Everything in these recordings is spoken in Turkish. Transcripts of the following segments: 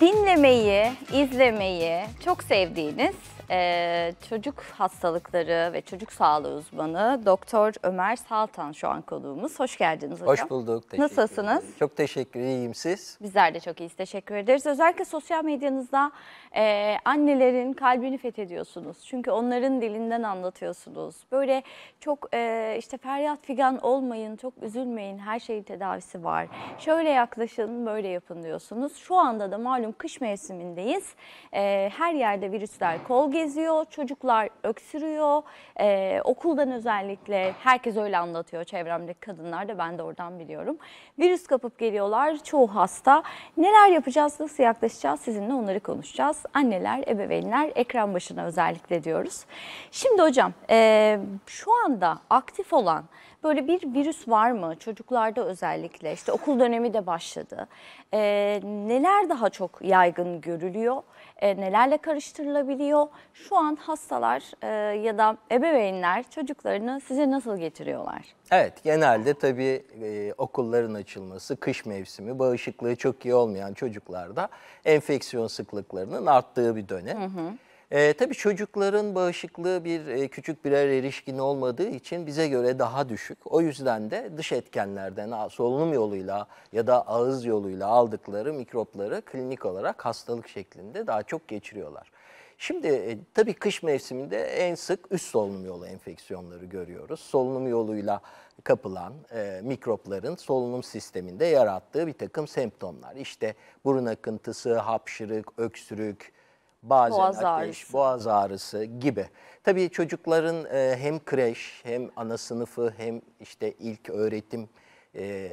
dinlemeyi, izlemeyi çok sevdiğiniz ee, çocuk hastalıkları ve çocuk sağlığı uzmanı Doktor Ömer Saltan şu an konuğumuz. Hoş geldiniz hocam. Hoş bulduk. Nasılsınız? Çok teşekkür ederim. Siz? Bizler de çok iyiyiz. Teşekkür ederiz. Özellikle sosyal medyanızda e, annelerin kalbini fethediyorsunuz. Çünkü onların dilinden anlatıyorsunuz. Böyle çok e, işte feryat figan olmayın, çok üzülmeyin. Her şeyin tedavisi var. Şöyle yaklaşın, böyle yapın diyorsunuz. Şu anda da malum kış mevsimindeyiz. E, her yerde virüsler kol geziyor, çocuklar öksürüyor. E, okuldan özellikle herkes öyle anlatıyor çevremdeki kadınlar da ben de oradan biliyorum. Virüs kapıp geliyorlar çoğu hasta. Neler yapacağız, nasıl yaklaşacağız sizinle onları konuşacağız. Anneler, ebeveynler ekran başına özellikle diyoruz. Şimdi hocam e, şu anda aktif olan Böyle bir virüs var mı çocuklarda özellikle? işte okul dönemi de başladı. E, neler daha çok yaygın görülüyor? E, nelerle karıştırılabiliyor? Şu an hastalar e, ya da ebeveynler çocuklarını size nasıl getiriyorlar? Evet genelde tabii e, okulların açılması, kış mevsimi, bağışıklığı çok iyi olmayan çocuklarda enfeksiyon sıklıklarının arttığı bir dönem. Hı hı. E, tabii çocukların bağışıklığı bir e, küçük birer erişkin olmadığı için bize göre daha düşük. O yüzden de dış etkenlerden solunum yoluyla ya da ağız yoluyla aldıkları mikropları klinik olarak hastalık şeklinde daha çok geçiriyorlar. Şimdi e, tabii kış mevsiminde en sık üst solunum yolu enfeksiyonları görüyoruz. Solunum yoluyla kapılan e, mikropların solunum sisteminde yarattığı bir takım semptomlar. İşte burun akıntısı, hapşırık, öksürük, bazen boğaz ateş, ağrısı. boğaz ağrısı gibi. Tabii çocukların e, hem kreş hem ana sınıfı hem işte ilk öğretim e,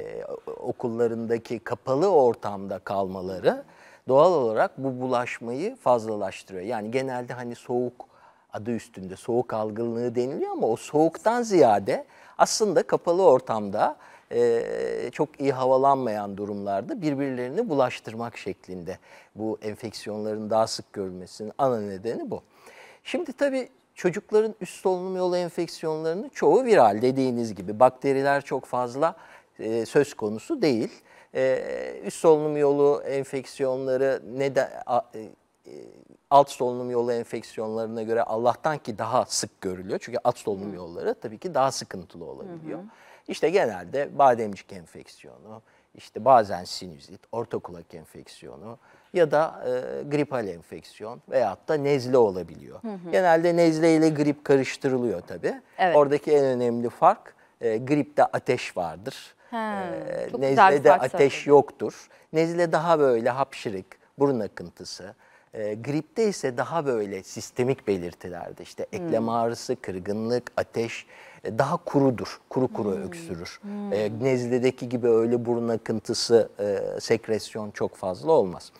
okullarındaki kapalı ortamda kalmaları doğal olarak bu bulaşmayı fazlalaştırıyor. Yani genelde hani soğuk adı üstünde soğuk algınlığı deniliyor ama o soğuktan ziyade aslında kapalı ortamda e, çok iyi havalanmayan durumlarda birbirlerini bulaştırmak şeklinde. Bu enfeksiyonların daha sık görülmesinin ana nedeni bu. Şimdi tabii çocukların üst solunum yolu enfeksiyonlarının çoğu viral dediğiniz gibi. Bakteriler çok fazla e, söz konusu değil. E, üst solunum yolu enfeksiyonları ne de a, e, e, alt solunum yolu enfeksiyonlarına göre Allah'tan ki daha sık görülüyor. Çünkü alt solunum yolları tabii ki daha sıkıntılı olabiliyor. Hı hı. İşte genelde bademcik enfeksiyonu, işte bazen sinüzit, orta kulak enfeksiyonu ya da e, gripal enfeksiyon veyahut da nezle olabiliyor. Hı hı. Genelde nezle ile grip karıştırılıyor tabii. Evet. Oradaki en önemli fark e, gripte ateş vardır. Ha, e, nezlede ateş söyledim. yoktur. Nezle daha böyle hapşırık, burun akıntısı. E, gripte ise daha böyle sistemik belirtilerde işte eklem hmm. ağrısı, kırgınlık, ateş daha kurudur. Kuru kuru hmm. öksürür. Hmm. E, nezledeki gibi öyle burun akıntısı, e, sekresyon çok fazla olmaz.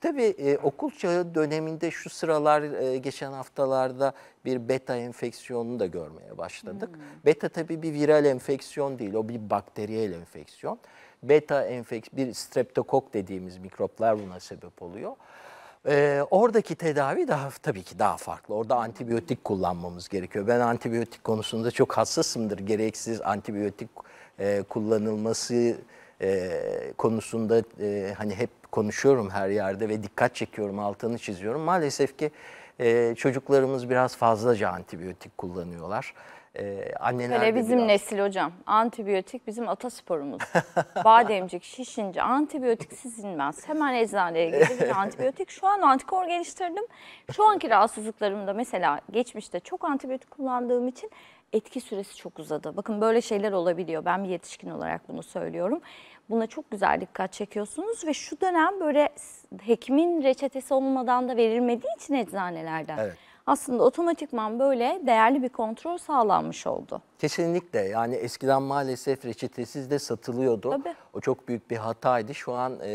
Tabii e, okul çağı döneminde şu sıralar e, geçen haftalarda bir beta enfeksiyonunu da görmeye başladık. Hmm. Beta tabii bir viral enfeksiyon değil, o bir bakteriyel enfeksiyon. Beta enfeks bir streptokok dediğimiz mikroplar buna sebep oluyor. E, oradaki tedavi daha tabii ki daha farklı. Orada antibiyotik kullanmamız gerekiyor. Ben antibiyotik konusunda çok hassasımdır. Gereksiz antibiyotik e, kullanılması e, konusunda e, hani hep konuşuyorum her yerde ve dikkat çekiyorum, altını çiziyorum. Maalesef ki e, çocuklarımız biraz fazlaca antibiyotik kullanıyorlar e, ee, annelerde Hele bizim biraz. nesil hocam. Antibiyotik bizim atasporumuz. Bademcik, şişince antibiyotik sizinmez, Hemen eczaneye gidip antibiyotik. Şu an antikor geliştirdim. Şu anki rahatsızlıklarımda mesela geçmişte çok antibiyotik kullandığım için etki süresi çok uzadı. Bakın böyle şeyler olabiliyor. Ben bir yetişkin olarak bunu söylüyorum. Buna çok güzel dikkat çekiyorsunuz ve şu dönem böyle hekimin reçetesi olmadan da verilmediği için eczanelerden. Evet aslında otomatikman böyle değerli bir kontrol sağlanmış oldu. Kesinlikle yani eskiden maalesef reçetesiz de satılıyordu. Tabii. O çok büyük bir hataydı. Şu an e,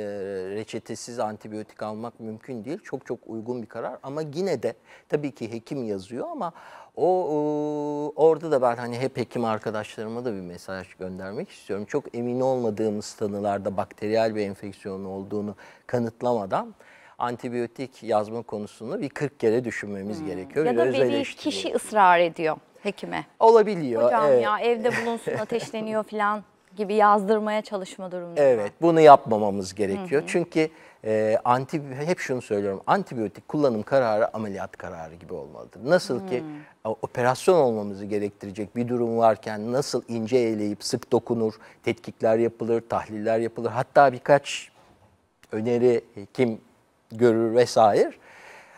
reçetesiz antibiyotik almak mümkün değil. Çok çok uygun bir karar ama yine de tabii ki hekim yazıyor ama o e, orada da ben hani hep hekim arkadaşlarıma da bir mesaj göndermek istiyorum. Çok emin olmadığımız tanılarda bakteriyel bir enfeksiyon olduğunu kanıtlamadan antibiyotik yazma konusunu bir 40 kere düşünmemiz hmm. gerekiyor. Ya da bir kişi ısrar ediyor hekime. Olabiliyor. Hocam evet. ya evde bulunsun ateşleniyor falan gibi yazdırmaya çalışma durumunda. Evet bunu yapmamamız gerekiyor. Hı hı. Çünkü e, anti, hep şunu söylüyorum antibiyotik kullanım kararı ameliyat kararı gibi olmalıdır. Nasıl hı. ki hmm. operasyon olmamızı gerektirecek bir durum varken nasıl ince eleyip sık dokunur, tetkikler yapılır, tahliller yapılır. Hatta birkaç öneri e, kim görür vesaire.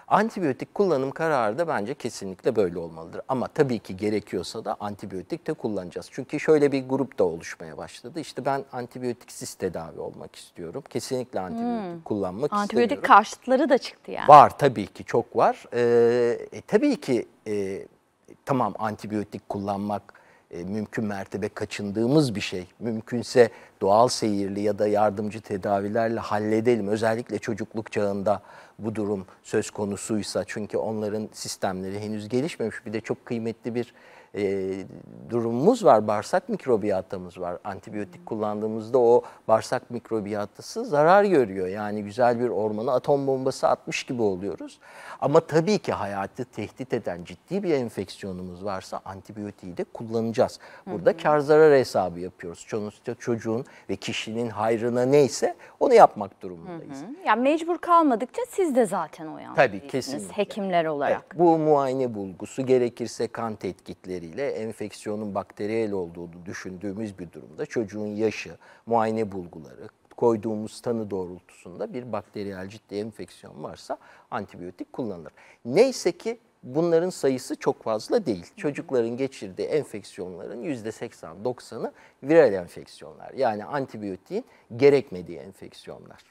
Antibiyotik kullanım kararı da bence kesinlikle böyle olmalıdır. Ama tabii ki gerekiyorsa da antibiyotik de kullanacağız. Çünkü şöyle bir grup da oluşmaya başladı. İşte ben antibiyotiksiz tedavi olmak istiyorum. Kesinlikle antibiyotik hmm. kullanmak antibiyotik istemiyorum. Antibiyotik karşıtları da çıktı yani. Var tabii ki çok var. Ee, e, tabii ki e, tamam antibiyotik kullanmak e, mümkün mertebe kaçındığımız bir şey. Mümkünse doğal seyirli ya da yardımcı tedavilerle halledelim. Özellikle çocukluk çağında bu durum söz konusuysa çünkü onların sistemleri henüz gelişmemiş. Bir de çok kıymetli bir e, durumumuz var. Bağırsak mikrobiyatımız var. Antibiyotik kullandığımızda o bağırsak mikrobiyatası zarar görüyor. Yani güzel bir ormana atom bombası atmış gibi oluyoruz. Ama tabii ki hayatı tehdit eden ciddi bir enfeksiyonumuz varsa antibiyotiği de kullanacağız. Burada hı hı. kar zarar hesabı yapıyoruz. Sonuçta çocuğun ve kişinin hayrına neyse onu yapmak durumundayız. Hı hı. Yani mecbur kalmadıkça siz de zaten o Tabii kesinlikle. Hekimler olarak. Evet, bu muayene bulgusu gerekirse kan tetkikleriyle enfeksiyonun bakteriyel olduğunu düşündüğümüz bir durumda çocuğun yaşı, muayene bulguları, koyduğumuz tanı doğrultusunda bir bakteriyel ciddi enfeksiyon varsa antibiyotik kullanılır. Neyse ki bunların sayısı çok fazla değil. Çocukların geçirdiği enfeksiyonların %80-90'ı viral enfeksiyonlar. Yani antibiyotiğin gerekmediği enfeksiyonlar.